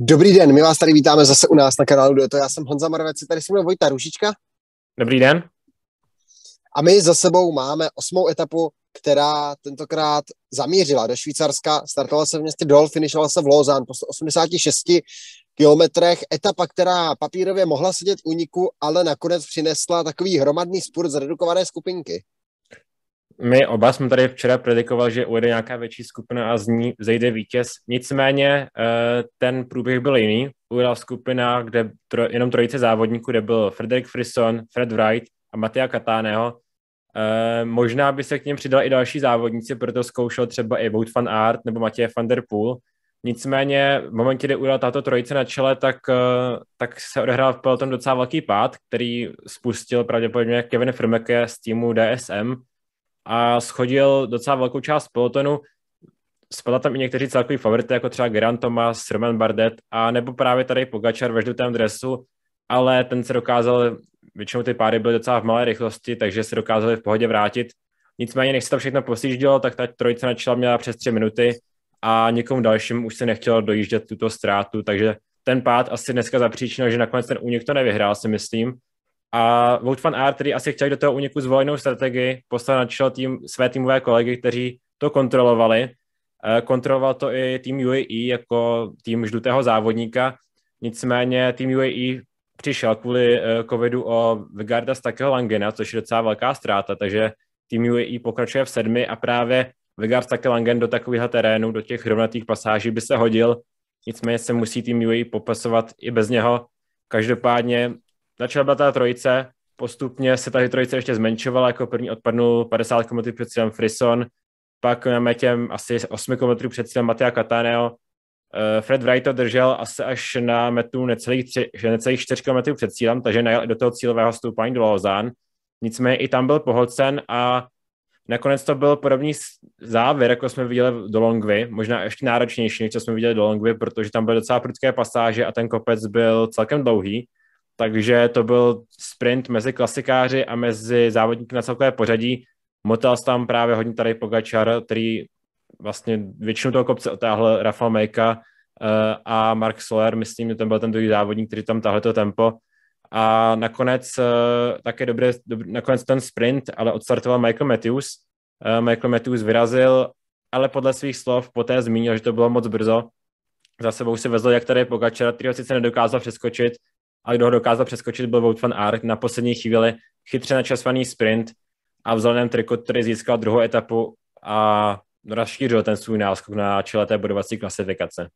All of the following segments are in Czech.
Dobrý den, my vás tady vítáme zase u nás na kanálu Dueto. Já jsem Honza Marvec, tady jsem Vojta Rušička. Dobrý den. A my za sebou máme osmou etapu, která tentokrát zamířila do Švýcarska. Startovala se v městě Dol, finišovala se v Lozán po 86 kilometrech. Etapa, která papírově mohla sedět úniku, ale nakonec přinesla takový hromadný spurt z redukované skupinky my oba jsme tady včera predikovali, že ujede nějaká větší skupina a z ní zejde vítěz. Nicméně eh, ten průběh byl jiný. Ujela skupina, kde jenom trojice závodníků, kde byl Frederik Frisson, Fred Wright a Matia Katáneho. Eh, možná by se k něm přidal i další závodníci, proto zkoušel třeba i Wout van Art nebo Matěj van der Poel. Nicméně v momentě, kdy ujela tato trojice na čele, tak, eh, tak se odehrál v peloton docela velký pád, který spustil pravděpodobně Kevin Frmeke z týmu DSM, a schodil docela velkou část pelotonu. Spadla tam i někteří celkový favority, jako třeba Grant Thomas, Roman Bardet, a nebo právě tady Pogačar ve žlutém dresu, ale ten se dokázal, většinou ty páry byly docela v malé rychlosti, takže se dokázali v pohodě vrátit. Nicméně, než se to všechno posíždělo, tak ta trojice načala měla přes tři minuty a někomu dalším už se nechtělo dojíždět tuto ztrátu, takže ten pád asi dneska zapříčinil, že nakonec ten únik to nevyhrál, si myslím, a Vote Fan Aert, který asi chtěl do toho uniku s vojnou strategii, poslal na čelo tým, své týmové kolegy, kteří to kontrolovali. Eh, kontroloval to i tým UAE jako tým žlutého závodníka, nicméně tým UAE přišel kvůli eh, covidu o Vigarda z takého Langena, což je docela velká ztráta, takže tým UAE pokračuje v sedmi a právě Vegard také Langen do takového terénu, do těch rovnatých pasáží by se hodil, nicméně se musí tým UAE popasovat i bez něho. Každopádně Začala byla ta trojice, postupně se ta trojice ještě zmenšovala, jako první odpadnul 50 km před cílem Frison, pak na metě asi 8 km před cílem Matia Cataneo. Eh, Fred Wright to držel asi až na metu necelých, tři, necelých 4 km před cílem, takže najel i do toho cílového stoupání do Lozán. Nicméně i tam byl pohlcen a nakonec to byl podobný závěr, jako jsme viděli do Longvy, možná ještě náročnější, než co jsme viděli do Longvy, protože tam byly docela prudké pasáže a ten kopec byl celkem dlouhý takže to byl sprint mezi klasikáři a mezi závodníky na celkové pořadí. Motel tam právě hodně tady Pogačar, který vlastně většinu toho kopce otáhl Rafa Mejka eh, a Mark Soler, myslím, že ten byl ten druhý závodník, který tam tahle to tempo. A nakonec eh, také dobré, dobrý, nakonec ten sprint, ale odstartoval Michael Matthews. Eh, Michael Matthews vyrazil, ale podle svých slov poté zmínil, že to bylo moc brzo. Za sebou si vezl jak tady pogačar, který ho sice nedokázal přeskočit, a kdo ho dokázal přeskočit, byl Wout van Aert na poslední chvíli, chytře načasovaný sprint a v zeleném triku, který získal druhou etapu a rozšířil ten svůj náskok na čele té bodovací klasifikace.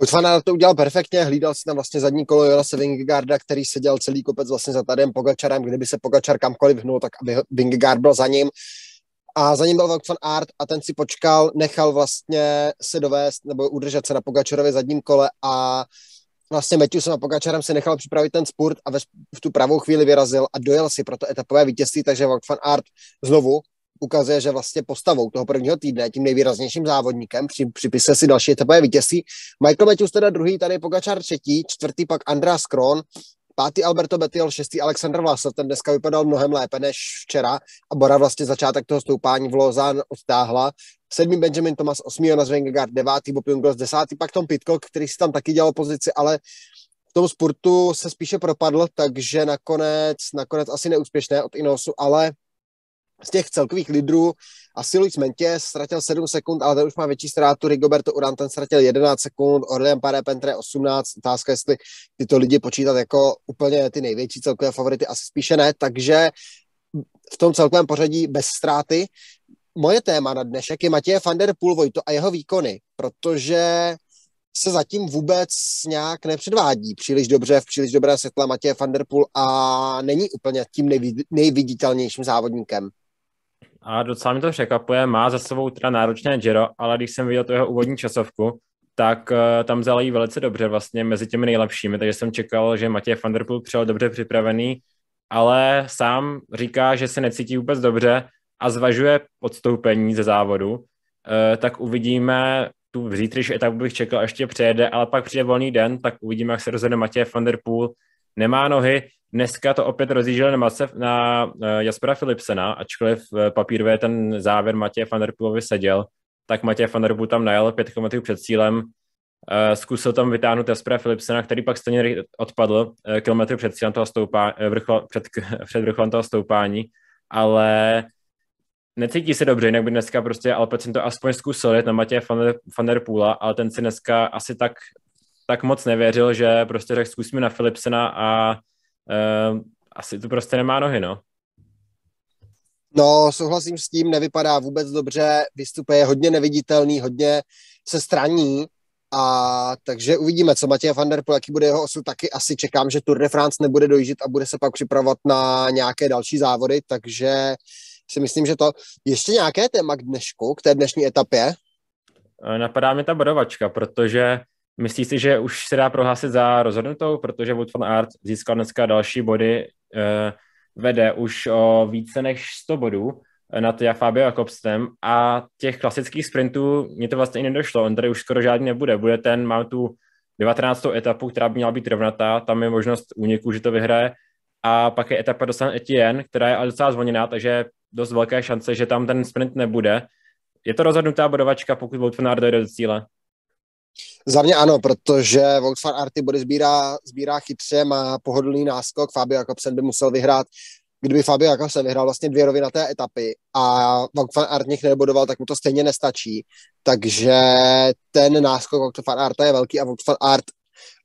Utfana to udělal perfektně, hlídal si tam vlastně zadní kolo se Vingegaarda, který seděl celý kopec vlastně za Tadem Pogačarem, kdyby se Pogačar kamkoliv hnul, tak aby Vingegaard byl za ním. A za ním byl Wout van Art a ten si počkal, nechal vlastně se dovést nebo udržet se na Pogačarovi zadním kole a vlastně Matthewsem a Pogačarem si nechal připravit ten spurt a ve, v tu pravou chvíli vyrazil a dojel si pro to etapové vítězství, takže Wout van Art znovu ukazuje, že vlastně postavou toho prvního týdne, tím nejvýraznějším závodníkem, při, připise si další etapové vítězství. Michael Matthews teda druhý, tady Pogačar třetí, čtvrtý pak Andreas Kron, pátý Alberto Betil, šestý Alexander Vlasa, ten dneska vypadal mnohem lépe než včera a Bora vlastně začátek toho stoupání v Lozán odtáhla. Sedmý Benjamin Thomas, osmý Jonas Vingegaard, devátý Bob Jungels, desátý pak Tom Pitcock, který si tam taky dělal pozici, ale v tom sportu se spíše propadl, takže nakonec, nakonec asi neúspěšné od Inosu, ale z těch celkových lídrů asi Luis Mentě ztratil 7 sekund, ale ten už má větší ztrátu. Rigoberto Uran ten ztratil 11 sekund, Paré Pentre 18. Otázka, jestli tyto lidi počítat jako úplně ty největší celkové favority, asi spíše ne. Takže v tom celkovém pořadí bez ztráty. Moje téma na dnešek je Matěje van der Poel Vojto a jeho výkony, protože se zatím vůbec nějak nepředvádí příliš dobře v příliš dobré světla Matěje van der Poel a není úplně tím nejviditelnějším závodníkem a docela mi to překvapuje, má za sebou teda náročné Giro, ale když jsem viděl tu jeho úvodní časovku, tak uh, tam vzal velice dobře vlastně mezi těmi nejlepšími, takže jsem čekal, že Matěj van der Poel přijel dobře připravený, ale sám říká, že se necítí vůbec dobře a zvažuje odstoupení ze závodu, uh, tak uvidíme, tu zítřejší etapu bych čekal, ještě přejede, ale pak přijde volný den, tak uvidíme, jak se rozhodne Matěj van der Poel. Nemá nohy, Dneska to opět rozjížděl na, na eh, Jaspera Philipsena, ačkoliv eh, papírově ten závěr Matěje van der Poelovi seděl, tak Matěj van der Poel tam najel pět kilometrů před cílem, eh, zkusil tam vytáhnout Jaspera Philipsena, který pak stejně odpadl kilometr před cílem toho stoupání, vrchol, před, před vrcholem toho stoupání, ale necítí se dobře, jinak by dneska prostě Alpecin to aspoň zkusil jet na Matěje van, der, van der Poola, ale ten si dneska asi tak, tak moc nevěřil, že prostě řekl zkusíme na Philipsena a Ehm, asi tu prostě nemá nohy, no. No, souhlasím s tím, nevypadá vůbec dobře, vystupuje je hodně neviditelný, hodně se straní, a takže uvidíme, co Matěj van der Poel, jaký bude jeho osud, taky asi čekám, že Tour de France nebude dojíždět a bude se pak připravovat na nějaké další závody, takže si myslím, že to... Ještě nějaké téma k dnešku, k té dnešní etapě? Napadá mi ta bodovačka, protože Myslíš si, že už se dá prohlásit za rozhodnutou, protože Wood van Art získal dneska další body, eh, vede už o více než 100 bodů eh, nad Fabio Jakobstem a těch klasických sprintů mě to vlastně i nedošlo, on tady už skoro žádný nebude, bude ten, mám tu 19. etapu, která by měla být rovnatá, tam je možnost úniku, že to vyhraje a pak je etapa do San Etienne, která je ale docela zvoněná, takže dost velké šance, že tam ten sprint nebude. Je to rozhodnutá bodovačka, pokud Wout van dojde do cíle? Za mě ano, protože Volkswagen Arty bude sbírá, sbírá chytře, má pohodlný náskok, Fabio Jakobsen by musel vyhrát kdyby Fabio Jakobsen vyhrál vlastně dvě rovinaté etapy a Volkswagen Art nich nebodoval, tak mu to stejně nestačí. Takže ten náskok Volkswagen Arta je velký a Volkswagen Art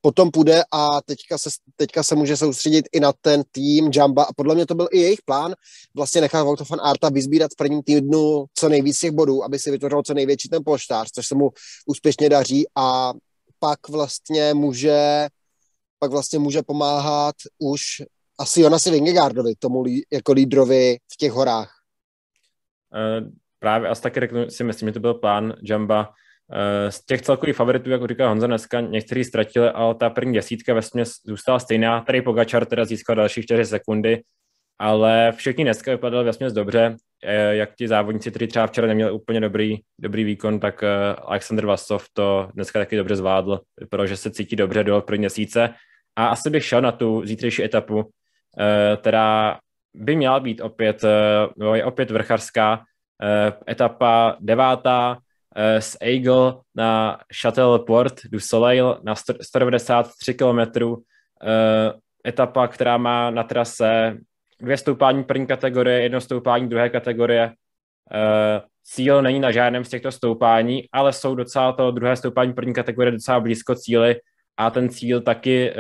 potom půjde a teďka se, teďka se může soustředit i na ten tým Jamba a podle mě to byl i jejich plán, vlastně nechat Vouta van Arta vyzbírat v prvním týdnu co nejvíc těch bodů, aby si vytvořil co největší ten polštář, což se mu úspěšně daří a pak vlastně může pak vlastně může pomáhat už asi Jonasi Vingegaardovi, tomu lí, jako lídrovi v těch horách. Uh, právě asi taky si myslím, že to byl plán Jamba, Eh, z těch celkových favoritů, jako říká Honza dneska, někteří ztratili, ale ta první desítka ve směs zůstala stejná. Tady Pogačar teda získal další 4 sekundy, ale všichni dneska vypadali ve směs dobře. Eh, jak ti závodníci, kteří třeba včera neměli úplně dobrý, dobrý výkon, tak eh, Alexander Vasov to dneska taky dobře zvládl, protože se cítí dobře do první měsíce. A asi bych šel na tu zítřejší etapu, která by měla být opět, no, opět vrchařská, etapa devátá, Eh, z Eagle na Châtelport du Soleil na 193 km. Eh, etapa, která má na trase dvě stoupání první kategorie, jedno stoupání druhé kategorie. Eh, cíl není na žádném z těchto stoupání, ale jsou docela to druhé stoupání první kategorie docela blízko cíly a ten cíl taky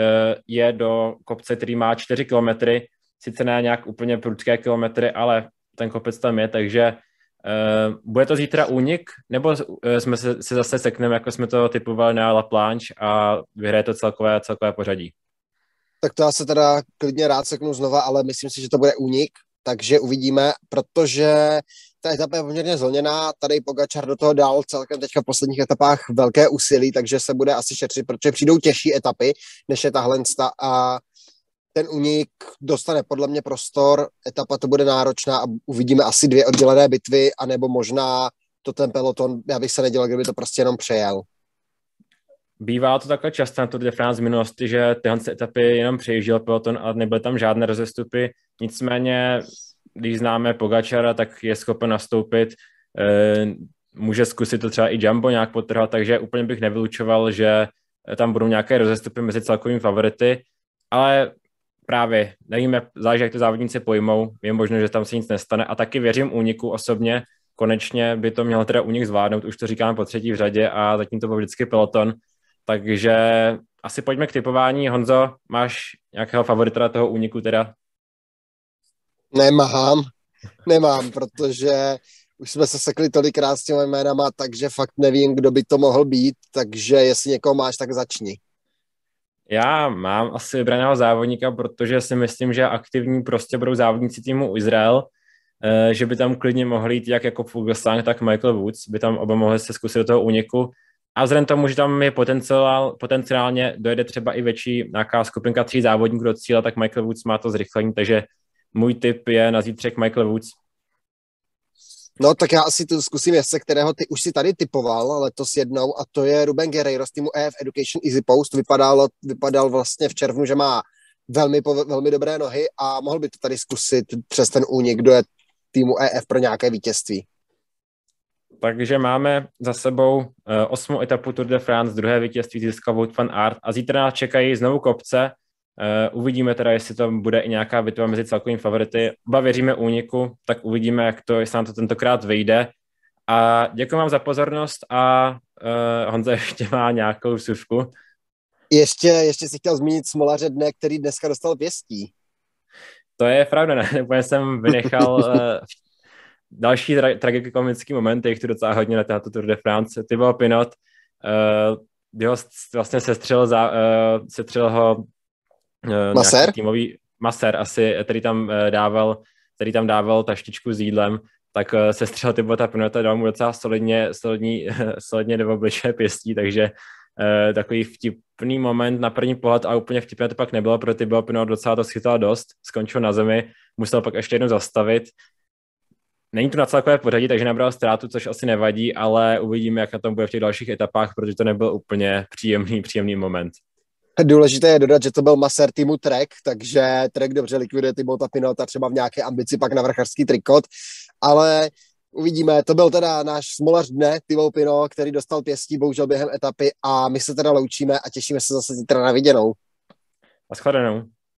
je do kopce, který má 4 kilometry, sice ne nějak úplně prudké kilometry, ale ten kopec tam je, takže Eh, bude to zítra únik, nebo eh, jsme se, se zase sekneme, jako jsme to typovali na La Planche a vyhraje to celkové, celkové pořadí? Tak to já se teda klidně rád seknu znova, ale myslím si, že to bude únik, takže uvidíme, protože ta etapa je poměrně zlněná, tady Pogačar do toho dal celkem teďka v posledních etapách velké úsilí, takže se bude asi šetřit, protože přijdou těžší etapy, než je tahle a ten unik dostane podle mě prostor, etapa to bude náročná a uvidíme asi dvě oddělené bitvy, anebo možná to ten peloton, já bych se nedělal, kdyby to prostě jenom přejel. Bývá to takhle často na Tour de France minulosti, že tyhle etapy jenom přejížděl peloton a nebyly tam žádné rozestupy. Nicméně, když známe Pogačara, tak je schopen nastoupit. Eh, může zkusit to třeba i Jumbo nějak potrhat, takže úplně bych nevylučoval, že tam budou nějaké rozestupy mezi celkovými favority. Ale právě nevíme, záleží, jak ty závodníci pojmou, je možné, že tam se nic nestane a taky věřím úniku osobně, konečně by to mělo teda únik zvládnout, už to říkáme po třetí v řadě a zatím to byl vždycky peloton, takže asi pojďme k typování. Honzo, máš nějakého favorita toho úniku teda? Nemám, nemám, protože už jsme se sekli tolikrát s těmi jménama, takže fakt nevím, kdo by to mohl být, takže jestli někoho máš, tak začni. Já mám asi vybraného závodníka, protože si myslím, že aktivní prostě budou závodníci týmu Izrael, eh, že by tam klidně mohli jít jak jako Fuglsang, tak Michael Woods, by tam oba mohli se zkusit do toho úniku. A vzhledem tomu, že tam je potenciál, potenciálně dojde třeba i větší nějaká skupinka tří závodníků do cíle, tak Michael Woods má to zrychlení, takže můj tip je na zítřek Michael Woods No tak já asi tu zkusím jezdce, kterého ty už si tady typoval letos jednou a to je Ruben Guerreiro z týmu EF Education Easy Post. Vypadal, vypadal vlastně v červnu, že má velmi, velmi dobré nohy a mohl by to tady zkusit přes ten únik do týmu EF pro nějaké vítězství. Takže máme za sebou eh, osmou etapu Tour de France, druhé vítězství získal Wout van Aert a zítra nás čekají znovu kopce, Eh, uvidíme teda, jestli tam bude i nějaká bitva mezi celkovými favority. Oba věříme úniku, tak uvidíme, jak to, jestli nám to tentokrát vyjde. A děkuji vám za pozornost a uh, Honza ještě má nějakou sušku. Ještě, ještě si chtěl zmínit Smolaře dne, který dneska dostal pěstí. To je pravda, ne? Úplně jsem vynechal uh, další tra- tragikomický moment, je jich tu docela hodně na této Tour de France. Thibaut Pinot, uh, jeho vlastně sestřel, za, uh, sestřel ho Eh, Maser? Týmový, Maser asi, eh, který tam eh, dával, který tam dával taštičku s jídlem, tak se střel ty bota Pinota dal mu docela solidně, solidní, solidně do obliče pěstí, takže eh, takový vtipný moment na první pohled a úplně vtipné to pak nebylo, protože Thibaut Pinot docela to schytal dost, skončil na zemi, musel pak ještě jednou zastavit. Není to na celkové pořadí, takže nabral ztrátu, což asi nevadí, ale uvidíme, jak na tom bude v těch dalších etapách, protože to nebyl úplně příjemný, příjemný moment. Důležité je dodat, že to byl masér týmu Trek, takže Trek dobře likviduje Timota Pinota třeba v nějaké ambici pak na vrchařský trikot, ale uvidíme. To byl teda náš smolař dne, Timo Pino, který dostal pěstí bohužel během etapy a my se teda loučíme a těšíme se zase zítra na viděnou. A shledanou.